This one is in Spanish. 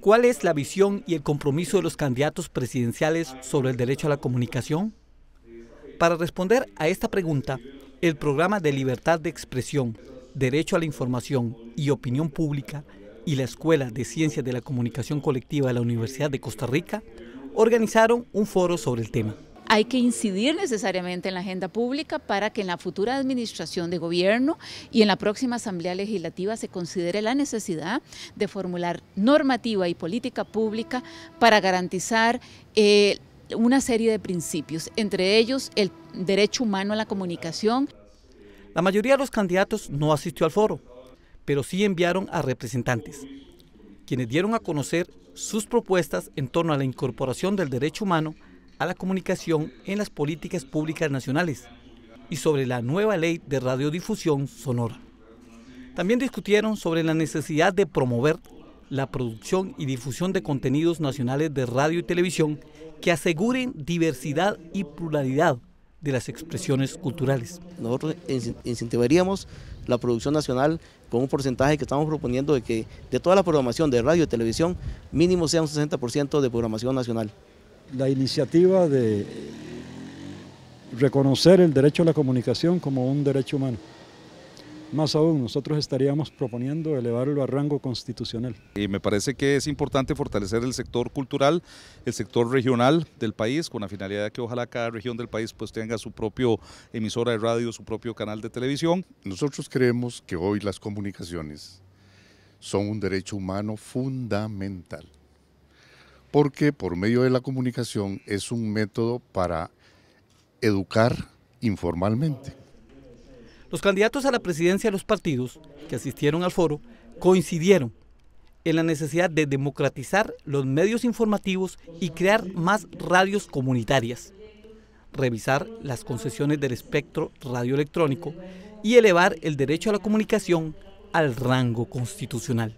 ¿Cuál es la visión y el compromiso de los candidatos presidenciales sobre el derecho a la comunicación? Para responder a esta pregunta, el programa de libertad de expresión, derecho a la información y opinión pública y la Escuela de Ciencias de la Comunicación Colectiva de la Universidad de Costa Rica organizaron un foro sobre el tema hay que incidir necesariamente en la agenda pública para que en la futura administración de gobierno y en la próxima asamblea legislativa se considere la necesidad de formular normativa y política pública para garantizar eh, una serie de principios, entre ellos el derecho humano a la comunicación. La mayoría de los candidatos no asistió al foro, pero sí enviaron a representantes, quienes dieron a conocer sus propuestas en torno a la incorporación del derecho humano a la comunicación en las políticas públicas nacionales y sobre la nueva ley de radiodifusión sonora. También discutieron sobre la necesidad de promover la producción y difusión de contenidos nacionales de radio y televisión que aseguren diversidad y pluralidad de las expresiones culturales. Nosotros incentivaríamos la producción nacional con un porcentaje que estamos proponiendo de que de toda la programación de radio y televisión mínimo sea un 60% de programación nacional la iniciativa de reconocer el derecho a la comunicación como un derecho humano. Más aún, nosotros estaríamos proponiendo elevarlo a rango constitucional. Y me parece que es importante fortalecer el sector cultural, el sector regional del país, con la finalidad de que ojalá cada región del país pues tenga su propio emisora de radio, su propio canal de televisión. Nosotros creemos que hoy las comunicaciones son un derecho humano fundamental porque por medio de la comunicación es un método para educar informalmente. Los candidatos a la presidencia de los partidos que asistieron al foro coincidieron en la necesidad de democratizar los medios informativos y crear más radios comunitarias, revisar las concesiones del espectro radioelectrónico y elevar el derecho a la comunicación al rango constitucional.